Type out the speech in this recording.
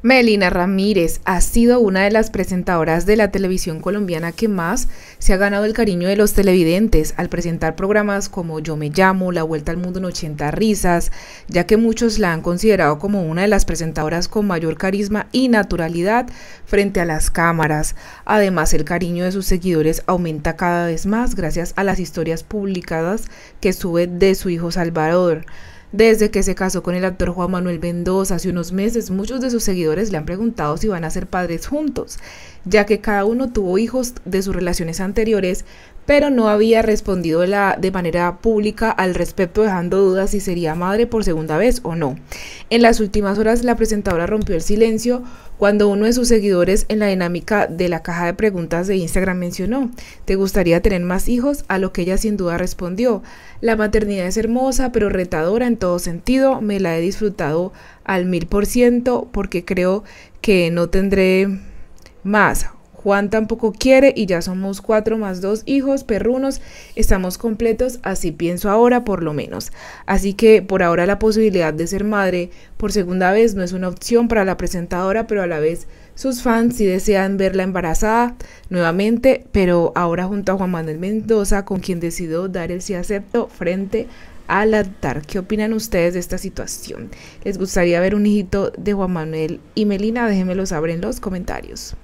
Melina Ramírez ha sido una de las presentadoras de la televisión colombiana que más se ha ganado el cariño de los televidentes al presentar programas como Yo me llamo, La Vuelta al Mundo en 80 risas, ya que muchos la han considerado como una de las presentadoras con mayor carisma y naturalidad frente a las cámaras. Además, el cariño de sus seguidores aumenta cada vez más gracias a las historias publicadas que sube de su hijo Salvador. Desde que se casó con el actor Juan Manuel Mendoza hace unos meses, muchos de sus seguidores le han preguntado si van a ser padres juntos, ya que cada uno tuvo hijos de sus relaciones anteriores, pero no había respondido de manera pública al respecto, dejando dudas si sería madre por segunda vez o no. En las últimas horas, la presentadora rompió el silencio cuando uno de sus seguidores en la dinámica de la caja de preguntas de Instagram mencionó, ¿te gustaría tener más hijos? A lo que ella sin duda respondió, la maternidad es hermosa pero retadora en todo sentido, me la he disfrutado al mil por ciento porque creo que no tendré más Juan tampoco quiere y ya somos cuatro más dos hijos perrunos, estamos completos, así pienso ahora por lo menos. Así que por ahora la posibilidad de ser madre por segunda vez no es una opción para la presentadora, pero a la vez sus fans sí desean verla embarazada nuevamente, pero ahora junto a Juan Manuel Mendoza, con quien decidió dar el sí acepto frente al altar. ¿Qué opinan ustedes de esta situación? ¿Les gustaría ver un hijito de Juan Manuel y Melina? Déjenmelo saber en los comentarios.